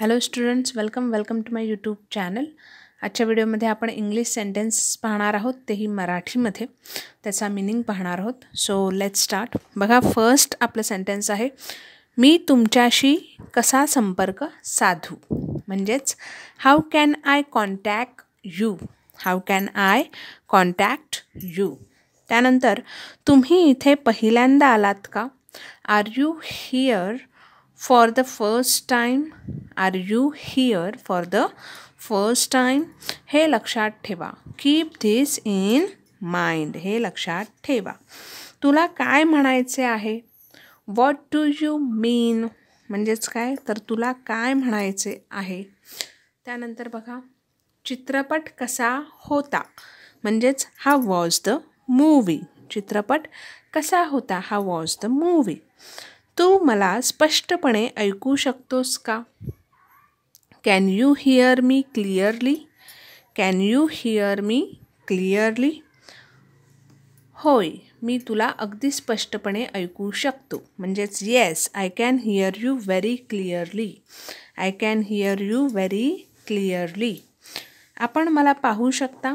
hello students welcome welcome to my YouTube channel आजच्या व्हिडिओमध्ये आपण इंग्लिश सेंटेन्स पाहणार आहोत तेही मराठीमध्ये त्याचा मिनिंग पाहणार आहोत सो लेट स्टार्ट बघा फर्स्ट आपलं सेंटेन्स आहे मी तुमच्याशी कसा संपर्क साधू म्हणजेच how can I contact you how can I contact you त्यानंतर तुम्ही इथे पहिल्यांदा आलात का are you here for the first time are you here for the first time हे लक्षात ठेवा कीप धिस इन माइंड हे लक्षात ठेवा तुला काय म्हणायचे आहे वॉट डू यू मीन म्हणजेच काय तर तुला काय म्हणायचे आहे त्यानंतर बघा चित्रपट कसा होता म्हणजेच हा वॉज द मूवी चित्रपट कसा होता हा वॉज द मूवी तू मला स्पष्टपणे ऐकू शकतोस का can you hear me clearly can you hear me clearly होय मी तुला अगदी स्पष्टपणे ऐकू शकतो म्हणजेच yes I can hear you very clearly I can hear you very clearly आपण मला पाहू शकता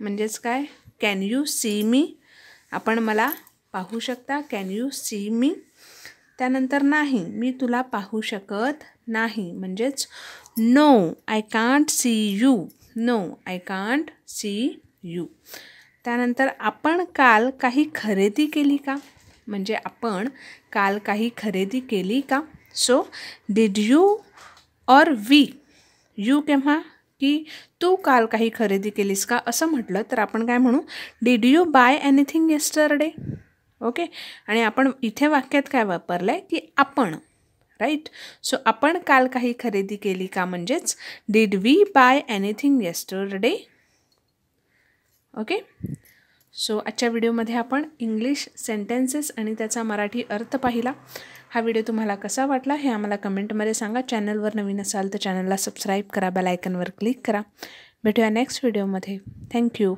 म्हणजेच काय कॅन यू सी मी आपण मला पाहू शकता कॅन यू सी मी त्यानंतर नाही मी तुला पाहू शकत नाही म्हणजेच no I can't see you no I can't see you त्यानंतर आपण काल काही खरेदी केली का म्हणजे आपण काल काही खरेदी केली का so did you or we you केव्हा की तू काल काही खरेदी केलीस का असं म्हटलं तर आपण काय म्हणू did you buy anything yesterday okay आणि आपण इथे वाक्यात काय वापरलं आहे की आपण राईट सो आपण काल काही खरेदी केली का म्हणजेच did we buy anything yesterday okay so आजच्या व्हिडिओमध्ये आपण इंग्लिश सेंटेन्सेस आणि त्याचा मराठी अर्थ पाहिला हा व्हिडिओ तुम्हाला कसा वाटला हे आम्हाला कमेंटमध्ये सांगा चॅनलवर नवीन असाल तर चॅनलला सबस्क्राईब करा बेल क्लिक करा भेटूया नेक्स्ट व्हिडिओमध्ये थँक्यू